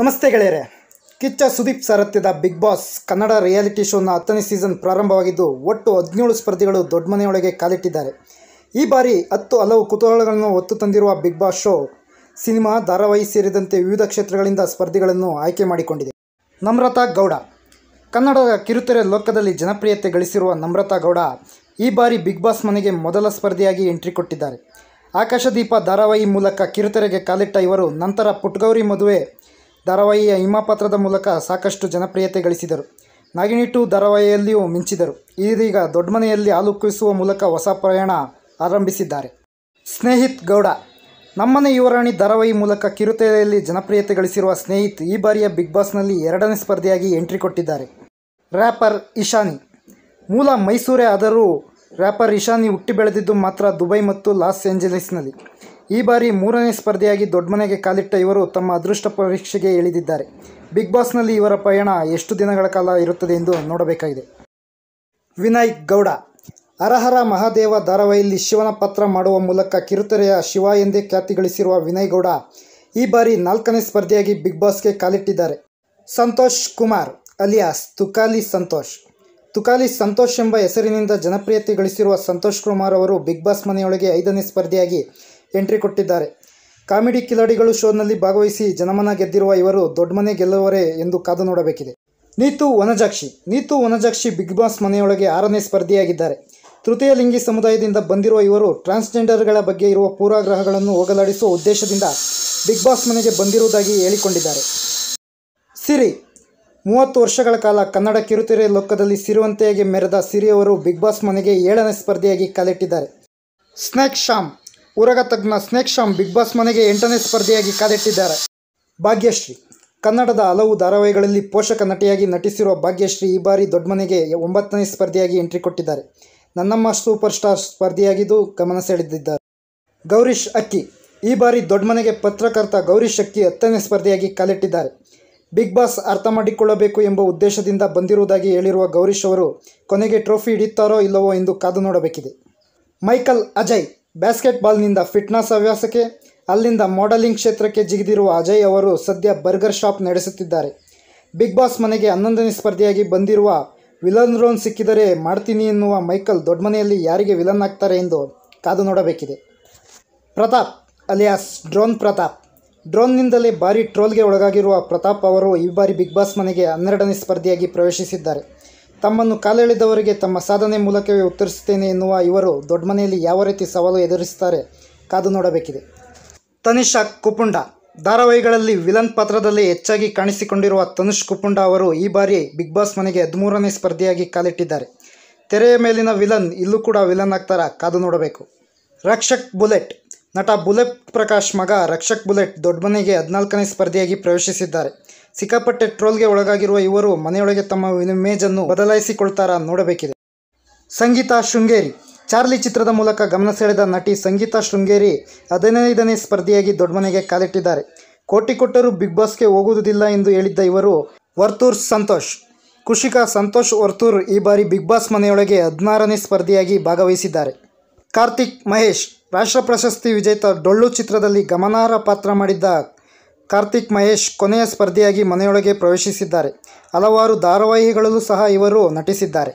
ನಮಸ್ತೆ ಗೆಳೆಯರೆ ಕಿಚ್ಚ ಸುದೀಪ್ ಸಾರಥ್ಯದ ಬಿಗ್ ಬಾಸ್ ಕನ್ನಡ ರಿಯಾಲಿಟಿ ಶೋನ ಹತ್ತನೇ ಸೀಸನ್ ಪ್ರಾರಂಭವಾಗಿದ್ದು ಒಟ್ಟು ಹದಿನೇಳು ಸ್ಪರ್ಧಿಗಳು ದೊಡ್ಡ ಮನೆಯೊಳಗೆ ಕಾಲಿಟ್ಟಿದ್ದಾರೆ ಈ ಬಾರಿ ಹತ್ತು ಹಲವು ಕುತೂಹಲಗಳನ್ನು ಒತ್ತು ತಂದಿರುವ ಬಿಗ್ ಬಾಸ್ ಶೋ ಸಿನಿಮಾ ಧಾರಾವಾಹಿ ಸೇರಿದಂತೆ ವಿವಿಧ ಕ್ಷೇತ್ರಗಳಿಂದ ಸ್ಪರ್ಧಿಗಳನ್ನು ಆಯ್ಕೆ ಮಾಡಿಕೊಂಡಿದೆ ನಮ್ರತಾ ಗೌಡ ಕನ್ನಡದ ಕಿರುತೆರೆ ಲೋಕದಲ್ಲಿ ಜನಪ್ರಿಯತೆ ಗಳಿಸಿರುವ ನಮ್ರತಾ ಗೌಡ ಈ ಬಾರಿ ಬಿಗ್ ಬಾಸ್ ಮನೆಗೆ ಮೊದಲ ಸ್ಪರ್ಧಿಯಾಗಿ ಎಂಟ್ರಿ ಕೊಟ್ಟಿದ್ದಾರೆ ಆಕಾಶದೀಪ ಧಾರಾವಾಹಿ ಮೂಲಕ ಕಿರುತೆರೆಗೆ ಕಾಲಿಟ್ಟ ಇವರು ನಂತರ ಪುಟ್ಗೌರಿ ಮದುವೆ ಧಾರಾವಾಹಿಯ ಹಿಮಾಪಾತ್ರದ ಮೂಲಕ ಸಾಕಷ್ಟು ಜನಪ್ರಿಯತೆ ಗಳಿಸಿದರು ನಾಗಿನಿಟ್ಟು ಧಾರಾವಾಹಿಯಲ್ಲಿಯೂ ಮಿಂಚಿದರು ಇದೀಗ ದೊಡ್ಡಮನೆಯಲ್ಲಿ ಹಾಲು ಕುಯಿಸುವ ಮೂಲಕ ಹೊಸ ಪ್ರಯಾಣ ಆರಂಭಿಸಿದ್ದಾರೆ ಸ್ನೇಹಿತ್ ಗೌಡ ನಮ್ಮನೆ ಯುವರಾಣಿ ಧಾರಾವಾಹಿ ಮೂಲಕ ಕಿರುತೆರೆಯಲ್ಲಿ ಜನಪ್ರಿಯತೆ ಗಳಿಸಿರುವ ಸ್ನೇಹಿತ್ ಈ ಬಾರಿಯ ಬಿಗ್ ಬಾಸ್ನಲ್ಲಿ ಎರಡನೇ ಸ್ಪರ್ಧೆಯಾಗಿ ಎಂಟ್ರಿ ಕೊಟ್ಟಿದ್ದಾರೆ ರ್ಯಾಪರ್ ಇಶಾನಿ ಮೂಲ ಮೈಸೂರೇ ಆದರೂ ರ್ಯಾಪರ್ ಇಶಾನಿ ಹುಟ್ಟಿ ಬೆಳೆದಿದ್ದು ಮಾತ್ರ ದುಬೈ ಮತ್ತು ಲಾಸ್ ಏಂಜಲೀಸ್ನಲ್ಲಿ ಈ ಬಾರಿ ಮೂರನೇ ಸ್ಪರ್ಧೆಯಾಗಿ ಮನೆಗೆ ಕಾಲಿಟ್ಟ ಇವರು ತಮ್ಮ ಅದೃಷ್ಟ ಪರೀಕ್ಷೆಗೆ ಇಳಿದಿದ್ದಾರೆ ಬಿಗ್ ಬಾಸ್ನಲ್ಲಿ ಇವರ ಪಯಣ ಎಷ್ಟು ದಿನಗಳ ಕಾಲ ಇರುತ್ತದೆ ಎಂದು ನೋಡಬೇಕಾಗಿದೆ ವಿನಯ್ ಗೌಡ ಅರಹರ ಮಹಾದೇವ ಧಾರಾವಾಹಿಯಲ್ಲಿ ಶಿವನ ಪಾತ್ರ ಮಾಡುವ ಮೂಲಕ ಕಿರುತೆರೆಯ ಶಿವ ಎಂದೇ ಖ್ಯಾತಿ ಗಳಿಸಿರುವ ವಿನಯ್ ಗೌಡ ಈ ಬಾರಿ ನಾಲ್ಕನೇ ಸ್ಪರ್ಧೆಯಾಗಿ ಬಿಗ್ ಬಾಸ್ಗೆ ಕಾಲಿಟ್ಟಿದ್ದಾರೆ ಸಂತೋಷ್ ಕುಮಾರ್ ಅಲಿಯಾಸ್ ತುಕಾಲಿ ಸಂತೋಷ್ ತುಕಾಲಿ ಸಂತೋಷ್ ಎಂಬ ಹೆಸರಿನಿಂದ ಜನಪ್ರಿಯತೆ ಗಳಿಸಿರುವ ಸಂತೋಷ್ ಕುಮಾರ್ ಅವರು ಬಿಗ್ ಬಾಸ್ ಮನೆಯೊಳಗೆ ಐದನೇ ಸ್ಪರ್ಧೆಯಾಗಿ ಎಂಟ್ರಿ ಕೊಟ್ಟಿದ್ದಾರೆ ಕಾಮಿಡಿ ಕಿಲಾಡಿಗಳು ಶೋನಲ್ಲಿ ಭಾಗವಹಿಸಿ ಜನಮನ ಗೆದ್ದಿರುವ ಇವರು ದೊಡ್ಡಮನೆ ಗೆಲ್ಲುವರೇ ಎಂದು ಕಾದು ನೋಡಬೇಕಿದೆ ನೀತು ವನಜಾಕ್ಷಿ ನೀತು ವನಜಾಕ್ಷಿ ಬಿಗ್ ಬಾಸ್ ಮನೆಯೊಳಗೆ ಆರನೇ ಸ್ಪರ್ಧಿಯಾಗಿದ್ದಾರೆ ತೃತೀಯ ಲಿಂಗಿ ಸಮುದಾಯದಿಂದ ಬಂದಿರುವ ಇವರು ಟ್ರಾನ್ಸ್ಜೆಂಡರ್ಗಳ ಬಗ್ಗೆ ಇರುವ ಪೂರ್ವಾಗ್ರಹಗಳನ್ನು ಹೋಗಲಾಡಿಸುವ ಉದ್ದೇಶದಿಂದ ಬಿಗ್ ಬಾಸ್ ಮನೆಗೆ ಬಂದಿರುವುದಾಗಿ ಹೇಳಿಕೊಂಡಿದ್ದಾರೆ ಸಿರಿ ಮೂವತ್ತು ವರ್ಷಗಳ ಕಾಲ ಕನ್ನಡ ಕಿರುತೆರೆ ಲೋಕದಲ್ಲಿ ಸಿರುವಂತೆಯಾಗಿ ಮೆರೆದ ಸಿರಿಯವರು ಬಿಗ್ ಬಾಸ್ ಮನೆಗೆ ಏಳನೇ ಸ್ಪರ್ಧೆಯಾಗಿ ಕಾಲಿಟ್ಟಿದ್ದಾರೆ ಸ್ನ್ಯಾಕ್ ಶಾಮ್ ಊರಗ ತಜ್ಞ ಸ್ನೇಕ್ ಶಾಮ್ ಬಿಗ್ ಬಾಸ್ ಮನೆಗೆ ಎಂಟನೇ ಸ್ಪರ್ಧೆಯಾಗಿ ಕಾದಿಟ್ಟಿದ್ದಾರೆ ಭಾಗ್ಯಶ್ರೀ ಕನ್ನಡದ ಹಲವು ಧಾರಾವಾಹಿಗಳಲ್ಲಿ ಪೋಷಕ ನಟಿಯಾಗಿ ನಟಿಸಿರುವ ಭಾಗ್ಯಶ್ರೀ ಈ ಬಾರಿ ದೊಡ್ಡ ಮನೆಗೆ ಒಂಬತ್ತನೇ ಸ್ಪರ್ಧೆಯಾಗಿ ಎಂಟ್ರಿ ಕೊಟ್ಟಿದ್ದಾರೆ ನನ್ನಮ್ಮ ಸೂಪರ್ ಸ್ಟಾರ್ ಸ್ಪರ್ಧೆಯಾಗಿದ್ದು ಗಮನ ಸೆಳೆದಿದ್ದಾರೆ ಗೌರೀಶ್ ಅಕ್ಕಿ ಈ ಬಾರಿ ದೊಡ್ಡ ಮನೆಗೆ ಪತ್ರಕರ್ತ ಗೌರೀಶ್ ಅಕ್ಕಿ ಹತ್ತನೇ ಸ್ಪರ್ಧೆಯಾಗಿ ಕಾಲಿಟ್ಟಿದ್ದಾರೆ ಬಿಗ್ ಬಾಸ್ ಅರ್ಥ ಮಾಡಿಕೊಳ್ಳಬೇಕು ಎಂಬ ಉದ್ದೇಶದಿಂದ ಬಂದಿರುವುದಾಗಿ ಹೇಳಿರುವ ಗೌರೀಶ್ ಅವರು ಕೊನೆಗೆ ಟ್ರೋಫಿ ಹಿಡಿಯುತ್ತಾರೋ ಇಲ್ಲವೋ ಎಂದು ಕಾದು ನೋಡಬೇಕಿದೆ ಮೈಕಲ್ ಅಜಯ್ ಬ್ಯಾಸ್ಕೆಟ್ಬಾಲ್ನಿಂದ ಫಿಟ್ನೆಸ್ ಹವ್ಯಾಸಕ್ಕೆ ಅಲ್ಲಿಂದ ಮಾಡಲಿಂಗ್ ಕ್ಷೇತ್ರಕ್ಕೆ ಜಿಗಿದಿರುವ ಅಜಯ್ ಅವರು ಸದ್ಯ ಬರ್ಗರ್ ಶಾಪ್ ನಡೆಸುತ್ತಿದ್ದಾರೆ ಬಿಗ್ ಬಾಸ್ ಮನೆಗೆ ಹನ್ನೊಂದನೇ ಸ್ಪರ್ಧೆಯಾಗಿ ಬಂದಿರುವ ವಿಲನ್ ರೋನ್ ಸಿಕ್ಕಿದರೆ ಮಾಡ್ತೀನಿ ಎನ್ನುವ ಮೈಕಲ್ ದೊಡ್ಡಮನೆಯಲ್ಲಿ ಯಾರಿಗೆ ವಿಲನ್ ಆಗ್ತಾರೆ ಎಂದು ಕಾದು ನೋಡಬೇಕಿದೆ ಪ್ರತಾಪ್ ಅಲಿಯಾಸ್ ಡ್ರೋನ್ ಪ್ರತಾಪ್ ಡ್ರೋನ್ನಿಂದಲೇ ಭಾರಿ ಟ್ರೋಲ್ಗೆ ಒಳಗಾಗಿರುವ ಪ್ರತಾಪ್ ಅವರು ಈ ಬಾರಿ ಬಿಗ್ ಬಾಸ್ ಮನೆಗೆ ಹನ್ನೆರಡನೇ ಸ್ಪರ್ಧೆಯಾಗಿ ಪ್ರವೇಶಿಸಿದ್ದಾರೆ ತಮ್ಮನ್ನು ಕಾಲೆಳೆದವರಿಗೆ ತಮ್ಮ ಸಾಧನೆ ಮೂಲಕವೇ ಉತ್ತರಿಸುತ್ತೇನೆ ಎನ್ನುವ ಇವರು ದೊಡ್ಡ ಮನೆಯಲ್ಲಿ ಯಾವ ರೀತಿ ಸವಾಲು ಎದುರಿಸುತ್ತಾರೆ ಕಾದು ನೋಡಬೇಕಿದೆ ತನಿಷಾ ಕುಪುಂಡ ಧಾರಾವಾಹಿಗಳಲ್ಲಿ ವಿಲನ್ ಪಾತ್ರದಲ್ಲಿ ಹೆಚ್ಚಾಗಿ ಕಾಣಿಸಿಕೊಂಡಿರುವ ತನುಷ್ ಕುಪುಂಡ ಅವರು ಈ ಬಾರಿ ಬಿಗ್ ಬಾಸ್ ಮನೆಗೆ ಹದಿಮೂರನೇ ಸ್ಪರ್ಧೆಯಾಗಿ ಕಾಲಿಟ್ಟಿದ್ದಾರೆ ತೆರೆಯ ಮೇಲಿನ ವಿಲನ್ ಇಲ್ಲೂ ಕೂಡ ವಿಲನ್ ಆಗ್ತಾರ ಕಾದು ನೋಡಬೇಕು ರಕ್ಷಕ್ ಬುಲೆಟ್ ನಟ ಬುಲೆಟ್ ಪ್ರಕಾಶ್ ಮಗ ರಕ್ಷಕ್ ಬುಲೆಟ್ ದೊಡ್ಡಮನೆಗೆ ಹದಿನಾಲ್ಕನೇ ಸ್ಪರ್ಧೆಯಾಗಿ ಪ್ರವೇಶಿಸಿದ್ದಾರೆ ಸಿಕ್ಕಾಪಟ್ಟೆ ಟ್ರೋಲ್ಗೆ ಒಳಗಾಗಿರುವ ಇವರು ಮನೆಯೊಳಗೆ ತಮ್ಮ ಇಮೇಜನ್ನು ಬದಲಾಯಿಸಿಕೊಳ್ತಾರಾ ನೋಡಬೇಕಿದೆ ಸಂಗೀತಾ ಶೃಂಗೇರಿ ಚಾರ್ಲಿ ಚಿತ್ರದ ಮೂಲಕ ಗಮನ ಸೆಳೆದ ನಟಿ ಸಂಗೀತಾ ಶೃಂಗೇರಿ ಹದಿನೈದನೇ ಸ್ಪರ್ಧೆಯಾಗಿ ದೊಡ್ಡಮನೆಗೆ ಕಾಲಿಟ್ಟಿದ್ದಾರೆ ಕೋಟಿ ಕೊಟ್ಟರೂ ಬಿಗ್ ಬಾಸ್ಗೆ ಹೋಗುವುದಿಲ್ಲ ಎಂದು ಹೇಳಿದ್ದ ಇವರು ವರ್ತೂರ್ ಸಂತೋಷ್ ಕೃಷಿಕ ಸಂತೋಷ್ ವರ್ತೂರ್ ಈ ಬಾರಿ ಬಿಗ್ ಬಾಸ್ ಮನೆಯೊಳಗೆ ಹದಿನಾರನೇ ಸ್ಪರ್ಧಿಯಾಗಿ ಭಾಗವಹಿಸಿದ್ದಾರೆ ಕಾರ್ತಿಕ್ ಮಹೇಶ್ ರಾಷ್ಟ್ರ ಪ್ರಶಸ್ತಿ ವಿಜೇತ ಡೊಳ್ಳು ಚಿತ್ರದಲ್ಲಿ ಗಮನಾರ್ಹ ಪಾತ್ರ ಮಾಡಿದ್ದ ಕಾರ್ತಿಕ್ ಮಹೇಶ್ ಕೊನೆಯ ಸ್ಪರ್ಧಿಯಾಗಿ ಮನೆಯೊಳಗೆ ಪ್ರವೇಶಿಸಿದ್ದಾರೆ ಹಲವಾರು ಧಾರಾವಾಹಿಗಳಲ್ಲೂ ಸಹ ಇವರು ನಟಿಸಿದ್ದಾರೆ